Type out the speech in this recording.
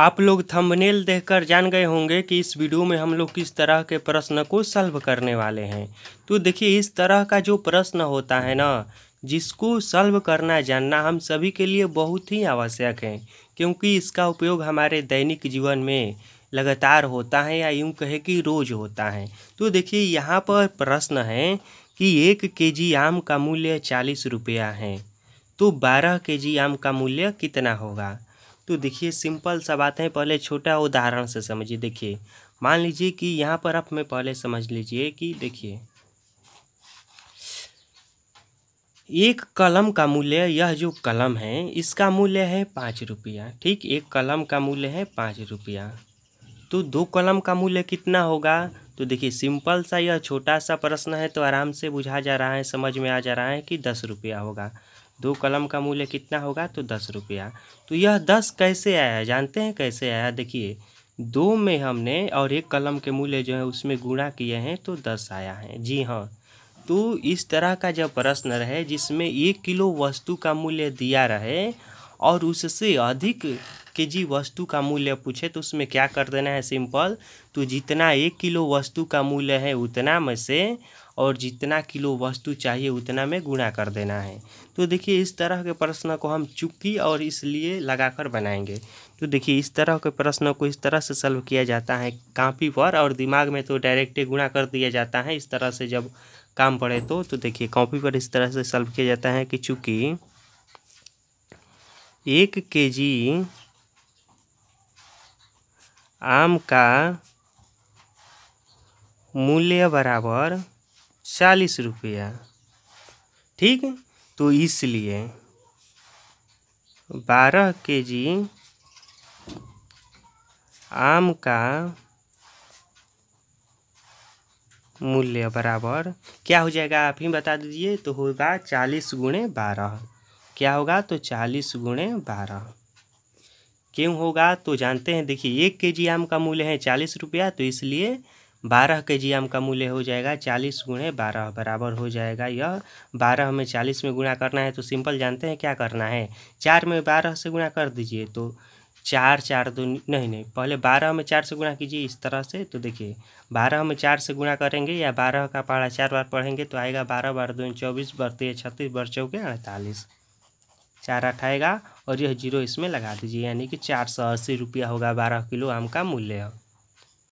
आप लोग थंबनेल देखकर जान गए होंगे कि इस वीडियो में हम लोग किस तरह के प्रश्न को सल्व करने वाले हैं तो देखिए इस तरह का जो प्रश्न होता है ना जिसको सल्व करना जानना हम सभी के लिए बहुत ही आवश्यक है क्योंकि इसका उपयोग हमारे दैनिक जीवन में लगातार होता है या यूं कहे कि रोज़ होता है तो देखिए यहाँ पर प्रश्न है कि एक के आम का मूल्य चालीस रुपया है तो बारह के आम का मूल्य कितना होगा तो देखिए सिंपल सा बात है पहले छोटा उदाहरण से समझिए देखिए मान लीजिए कि यहाँ पर आप में पहले समझ लीजिए कि देखिए एक कलम का मूल्य यह जो कलम है इसका मूल्य है पाँच रुपया ठीक एक कलम का मूल्य है पाँच रुपया तो दो कलम का मूल्य कितना होगा तो देखिए सिंपल सा यह छोटा सा प्रश्न है तो आराम से बुझा जा रहा है समझ में आ जा रहा है कि दस रुपया होगा दो कलम का मूल्य कितना होगा तो दस रुपया तो यह दस कैसे आया जानते हैं कैसे आया देखिए दो में हमने और एक कलम के मूल्य जो है उसमें गुणा किए हैं तो दस आया है जी हाँ तो इस तरह का जब प्रश्न रहे जिसमें एक किलो वस्तु का मूल्य दिया रहे और उससे अधिक के जी वस्तु का मूल्य पूछे तो उसमें क्या कर देना है सिंपल तो जितना एक किलो वस्तु का मूल्य है उतना में से और जितना किलो वस्तु चाहिए उतना में गुणा कर देना है तो देखिए इस तरह के प्रश्न को हम चुक्की और इसलिए लगाकर बनाएंगे तो देखिए इस तरह के प्रश्न को इस तरह से सॉल्व किया जाता है कापी पर और दिमाग में तो डायरेक्ट गुणा कर दिया जाता है इस तरह से जब काम पड़े तो तो देखिए कॉपी पर इस तरह से सॉल्व किया जाता है कि चूँकि एक के जी आम का मूल्य बराबर चालीस रुपया ठीक तो इसलिए बारह के जी आम का मूल्य बराबर क्या हो जाएगा आप ही बता दीजिए तो होगा चालीस गुणे बारह क्या होगा तो चालीस गुणे बारह क्यों होगा तो जानते हैं देखिए एक केजी आम का मूल्य है चालीस रुपया तो इसलिए बारह के जी आम का मूल्य हो जाएगा चालीस गुणे बारह बराबर हो जाएगा यह बारह में चालीस में गुणा करना है तो सिंपल जानते हैं क्या करना है चार में बारह से गुणा कर दीजिए तो चार चार दो नहीं नहीं पहले बारह में चार से गुणा कीजिए इस तरह से तो देखिए बारह में चार से गुणा करेंगे या बारह का पारा चार बार पढ़ेंगे तो आएगा बारह बारह दो चौबीस बढ़ते छत्तीस बढ़ चौके अड़तालीस चार आठ आएगा और यह जीरो इसमें लगा दीजिए यानी कि चार सौ अस्सी रुपया होगा बारह किलो आम का मूल्य